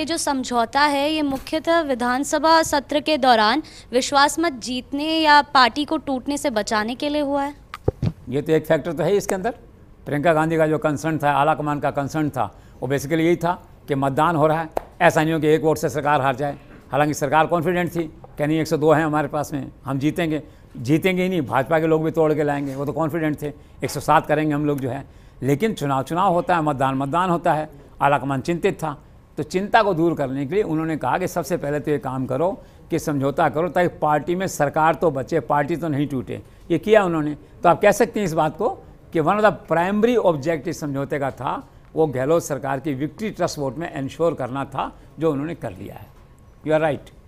ये जो समझौता है ये मुख्यतः विधानसभा सत्र के दौरान विश्वास मत जीतने या पार्टी को टूटने से बचाने के लिए हुआ है ये तो एक फैक्टर तो है इसके अंदर प्रियंका गांधी का जो कंसर्न था आला कमान का कंसर्न था वो बेसिकली यही था कि मतदान हो रहा है ऐसा नहीं हो कि एक वोट से सरकार हार जाए हालांकि सरकार कॉन्फिडेंट थी कह नहीं दो हैं हमारे पास में हम जीतेंगे जीतेंगे ही नहीं भाजपा के लोग भी तोड़ के लाएंगे वो तो कॉन्फिडेंट थे सात करेंगे हम लोग जो है लेकिन चुनाव चुनाव होता है मतदान मतदान होता है आला कमान चिंतित था तो चिंता को दूर करने के लिए उन्होंने कहा कि सबसे पहले तो ये काम करो कि समझौता करो ताकि पार्टी में सरकार तो बचे पार्टी तो नहीं टूटे ये किया उन्होंने तो आप कह सकते हैं इस बात को कि one of the primary object इस समझौते का था वो गहलोत सरकार की विक्ट्री ट्रस्ट वोट में इंश्योर करना था जो उन्होंने कर लिया है यू आर राइट